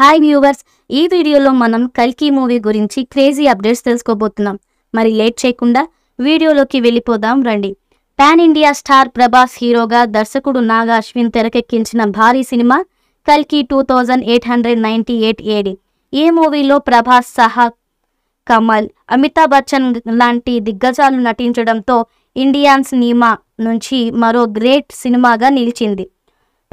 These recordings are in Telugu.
హాయ్ వ్యూవర్స్ ఈ వీడియోలో మనం కల్కి మూవీ గురించి క్రేజీ అప్డేట్స్ తెలుసుకోబోతున్నాం మరి లేట్ చేయకుండా వీడియోలోకి వెళ్ళిపోదాం రండి పాన్ ఇండియా స్టార్ ప్రభాస్ హీరోగా దర్శకుడు నాగా అశ్విన్ తెరకెక్కించిన భారీ సినిమా కల్కి two thousand eight hundred ninety eight AD ఈ మూవీలో ప్రభాస్ సహా కమల్ అమితాబ్ బచ్చన్ లాంటి దిగ్గజాలు నటించడంతో ఇండియాన్స్ సినిమా నుంచి మరో గ్రేట్ సినిమాగా నిలిచింది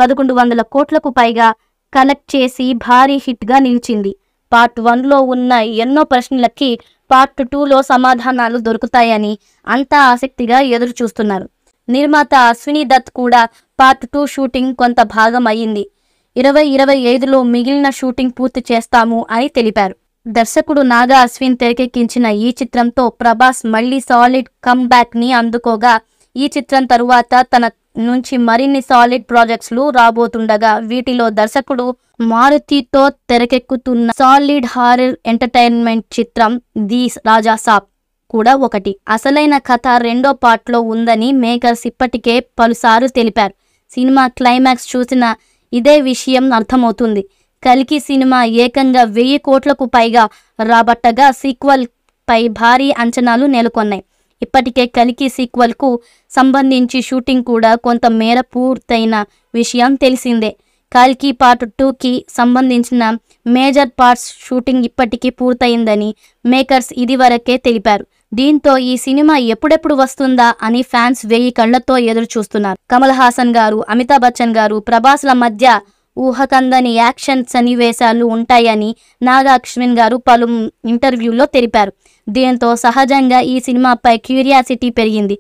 పదకొండు వందల కోట్లకు పైగా కనెక్ట్ చేసి భారీ హిట్గా నిలిచింది పార్ట్ వన్లో ఉన్న ఎన్నో ప్రశ్నలకి పార్ట్ టూలో సమాధానాలు దొరుకుతాయని అంతా ఆసక్తిగా ఎదురు చూస్తున్నారు నిర్మాత అశ్విని దత్ కూడా పార్ట్ టూ షూటింగ్ కొంత భాగం అయ్యింది ఇరవై ఇరవై ఐదులో మిగిలిన షూటింగ్ పూర్తి చేస్తాము అని తెలిపారు దర్శకుడు నాగా అశ్విన్ తెరకెక్కించిన ఈ చిత్రంతో ప్రభాస్ మళ్లీ సాలిడ్ ని అందుకోగా ఈ చిత్రం తరువాత తన నుంచి మరిన్ని సాలిడ్ ప్రాజెక్ట్స్లు రాబోతుండగా వీటిలో దర్శకుడు మారుతితో తెరకెక్కుతున్న సాలిడ్ హారర్ ఎంటర్టైన్మెంట్ చిత్రం ది రాజా సాబ్ కూడా ఒకటి అసలైన కథ రెండో పార్ట్లో ఉందని మేకర్స్ ఇప్పటికే పలుసార్లు తెలిపారు సినిమా క్లైమాక్స్ చూసిన ఇదే విషయం అర్థమవుతుంది కలికి సినిమా ఏకంగా వెయ్యి కోట్లకు పైగా రాబట్టగా సీక్వల్ పై భారీ అంచనాలు నెలకొన్నాయి ఇప్పటికే కలికి సీక్వల్కు సంబంధించి షూటింగ్ కూడా కొంత మేర పూర్తయిన విషయం తెలిసిందే కాల్కి పార్ట్ టూకి సంబంధించిన మేజర్ పార్ట్స్ షూటింగ్ ఇప్పటికీ పూర్తయిందని మేకర్స్ ఇదివరకే తెలిపారు దీంతో ఈ సినిమా ఎప్పుడెప్పుడు వస్తుందా అని ఫ్యాన్స్ వెయ్యి కళ్లతో ఎదురు చూస్తున్నారు కమల్ హాసన్ గారు అమితాబ్ బచ్చన్ గారు ప్రభాస్ల మధ్య ఊహకందని యాక్షన్ సన్నివేశాలు ఉంటాయని నాగాక్ష్మిన్ గారు పలు ఇంటర్వ్యూలో తెలిపారు దీంతో సహజంగా ఈ సినిమాపై క్యూరియాసిటీ పెరిగింది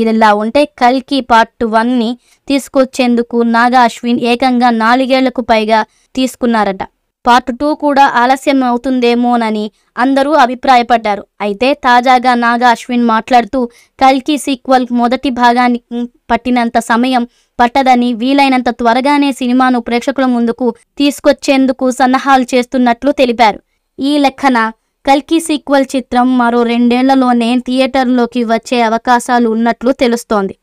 ఇదిలా ఉంటే కల్కి పార్ట్ వన్ని తీసుకొచ్చేందుకు నాగా అశ్విన్ ఏకంగా నాలుగేళ్లకు పైగా తీసుకున్నారట పార్ట్ టూ కూడా ఆలస్యం అవుతుందేమోనని అందరూ అభిప్రాయపడ్డారు అయితే తాజాగా నాగా అశ్విన్ మాట్లాడుతూ కల్కి సీక్వల్ మొదటి భాగానికి పట్టినంత సమయం పట్టదని వీలైనంత త్వరగానే సినిమాను ప్రేక్షకుల ముందుకు తీసుకొచ్చేందుకు సన్నాహాలు చేస్తున్నట్లు తెలిపారు ఈ లెక్కన కల్కి సీక్వల్ చిత్రం మరో రెండేళ్లలోనే థియేటర్లోకి వచ్చే అవకాశాలు ఉన్నట్లు తెలుస్తోంది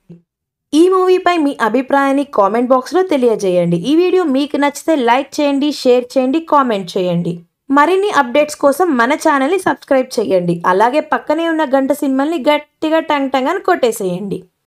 ఈ మూవీపై మీ అభిప్రాయాన్ని కామెంట్ బాక్స్లో తెలియజేయండి ఈ వీడియో మీకు నచ్చితే లైక్ చేయండి షేర్ చేయండి కామెంట్ చేయండి మరిన్ని అప్డేట్స్ కోసం మన ఛానల్ని సబ్స్క్రైబ్ చేయండి అలాగే పక్కనే ఉన్న గంట సినిమాల్ని గట్టిగా టంగ్ టంగ్ అని కొట్టేసేయండి